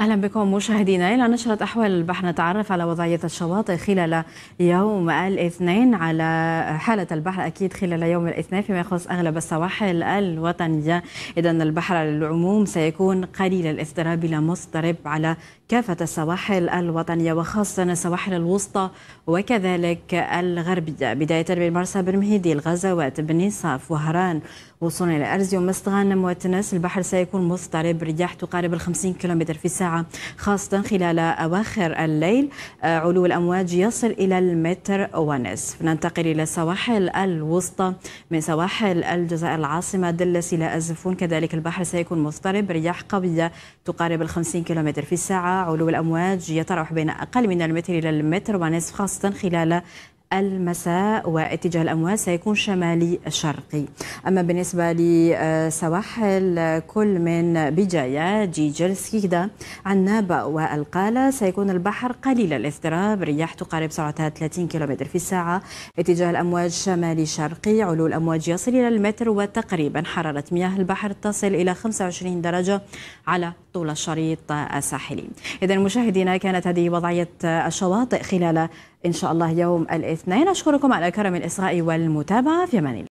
أهلا بكم مشاهدينا إلى نشرة أحوال البحر نتعرف على وضعية الشواطئ خلال يوم الاثنين على حالة البحر أكيد خلال يوم الاثنين فيما يخص أغلب السواحل الوطنية إذا البحر على العموم سيكون قليل الاضطراب الى مضطرب على كافة السواحل الوطنية وخاصة السواحل الوسطى وكذلك الغربية بداية بالمرسى بن الغزوات بن نصاف وهران وصولا إلى أرزيوم مسطغان وتنس البحر سيكون مضطرب رياح تقارب ال 50 كم في الساعة الساعة خاصة خلال أواخر الليل آه، علو الأمواج يصل إلى المتر ونصف ننتقل إلى السواحل الوسطى من سواحل الجزائر العاصمة دلس إلى الزفون كذلك البحر سيكون مضطرب رياح قوية تقارب ال 50 كيلومتر في الساعة علو الأمواج يتراوح بين أقل من المتر إلى المتر ونصف خاصة خلال المساء واتجاه الأمواج سيكون شمالي شرقي أما بالنسبة لسواحل كل من بجاية جيجل سكيدا عنابة والقالة سيكون البحر قليل الاضطراب رياح تقارب سرعتها 30 كم في الساعة اتجاه الأمواج شمالي شرقي علو الأمواج يصل إلى المتر وتقريبا حرارة مياه البحر تصل إلى 25 درجة على طول الشريط الساحلي إذا مشاهدينا كانت هذه وضعية الشواطئ خلال إن شاء الله يوم الاثنين أشكركم على كرم الإصغاء والمتابعة في أمان الله